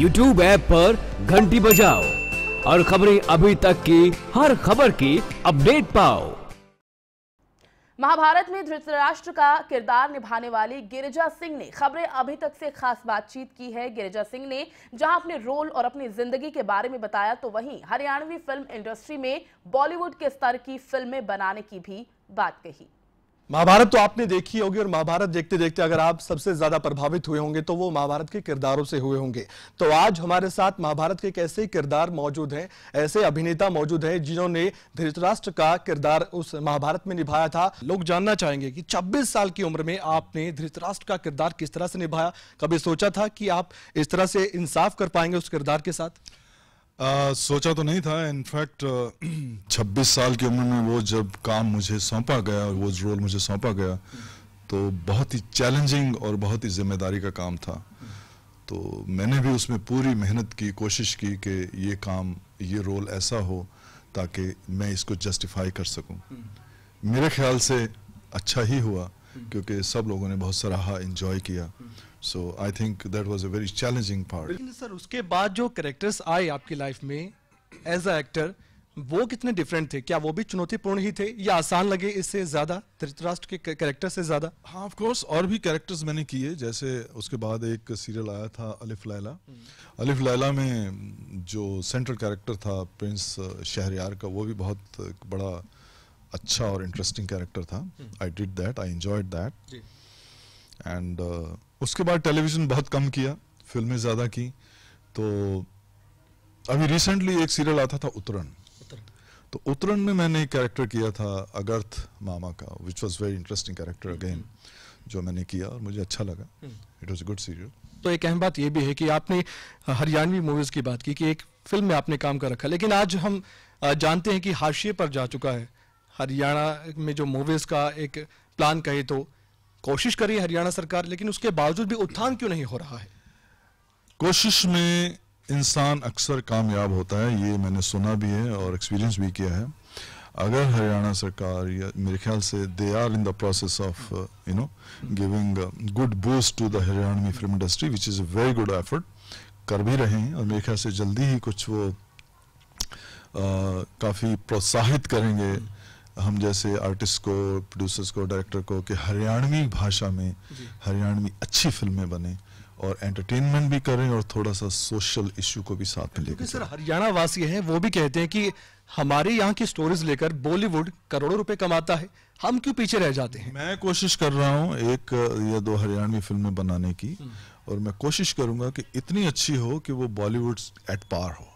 YouTube app पर घंटी बजाओ और खबरें अभी तक की हर खबर की अपडेट पाओ महाभारत में धृतराष्ट्र का किरदार निभाने वाली गिरिजा सिंह ने खबरें अभी तक से खास बातचीत की है गिरिजा सिंह ने जहां अपने रोल और अपनी जिंदगी के बारे में बताया तो वहीं हरियाणवी फिल्म इंडस्ट्री में बॉलीवुड के स्तर की फिल्में बनाने की भी बात कही महाभारत तो आपने देखी होगी और महाभारत देखते देखते अगर आप सबसे ज्यादा प्रभावित हुए होंगे तो वो महाभारत के किरदारों से हुए होंगे तो आज हमारे साथ महाभारत के कैसे किरदार मौजूद हैं ऐसे अभिनेता मौजूद हैं जिन्होंने धृतराष्ट्र का किरदार उस महाभारत में निभाया था लोग जानना चाहेंगे कि 26 साल की उम्र में आपने धृतराष्ट्र का किरदार किस तरह से निभाया कभी सोचा था कि आप इस तरह से इंसाफ कर पाएंगे उस किरदार के साथ आ, सोचा तो नहीं था इनफैक्ट छब्बीस साल की उम्र में वो जब काम मुझे सौंपा गया और वो रोल मुझे सौंपा गया तो बहुत ही चैलेंजिंग और बहुत ही जिम्मेदारी का काम था तो मैंने भी उसमें पूरी मेहनत की कोशिश की कि ये काम ये रोल ऐसा हो ताकि मैं इसको जस्टिफाई कर सकूं मेरे ख्याल से अच्छा ही हुआ क्योंकि सब लोगों ने बहुत सराहा इन्जॉय किया so I think that was a very challenging part लेकिन सर उसके बाद जो करेक्टर्स आए आपकी लाइफ में एज अ एक्टर वो कितने डिफरेंट थे क्या वो भी चुनौतीपूर्ण ही थे या आसान लगे इससे ज्यादा धृतराष्ट्र के कैरेक्टर से ज्यादा हाँ ऑफ कोर्स और भी कैरेक्टर्स मैंने किए जैसे उसके बाद एक सीरियल आया था अलिफ लैला अलिफ लैला में जो सेंट्रल कैरेक्टर था प्रिंस शहरियार uh, का वो भी बहुत uh, बड़ा अच्छा और इंटरेस्टिंग कैरेक्टर था I did that I enjoyed that and uh, उसके बाद टेलीविज़न बहुत कम किया फिल्में ज़्यादा की तो अभी रिसेंटली एक सीरियल आता था उत्तरण तो उत्तरण में मैंने एक कैरेक्टर किया था अगर्थ मामा का which was very interesting character again जो मैंने किया और मुझे अच्छा लगा इट वॉज गुड सीरियल तो एक अहम बात यह भी है कि आपने हरियाणवी मूवीज़ की बात की कि एक फिल्म में आपने काम कर रखा लेकिन आज हम जानते हैं कि हाशिए पर जा चुका है हरियाणा में जो मूवीज़ का एक प्लान कहे तो कोशिश करी हरियाणा सरकार लेकिन उसके बावजूद भी उत्थान क्यों नहीं हो रहा है कोशिश में इंसान अक्सर कामयाब होता है ये मैंने सुना भी है और एक्सपीरियंस भी किया है अगर हरियाणा सरकार या मेरे ख्याल से they are in the process of you know giving good boost to the Haryanvi film industry which is a very good effort कर भी रहे हैं और मेरे ख्याल से जल्दी ही कुछ वो uh, काफ़ी प्रोत्साहित करेंगे हम जैसे आर्टिस्ट को प्रोड्यूसर्स को डायरेक्टर को कि हरियाणवी भाषा में हरियाणवी अच्छी फिल्में बने और एंटरटेनमेंट भी करें और थोड़ा सा सोशल इशू को भी साथ में लेकर सर हरियाणा वासी हैं वो भी कहते हैं कि हमारे यहाँ की स्टोरीज लेकर बॉलीवुड करोड़ों रुपए कमाता है हम क्यों पीछे रह जाते हैं मैं कोशिश कर रहा हूँ एक या दो हरियाणवी फिल्में बनाने की हम्म। और मैं कोशिश करूंगा कि इतनी अच्छी हो कि वो बॉलीवुड एट पार हो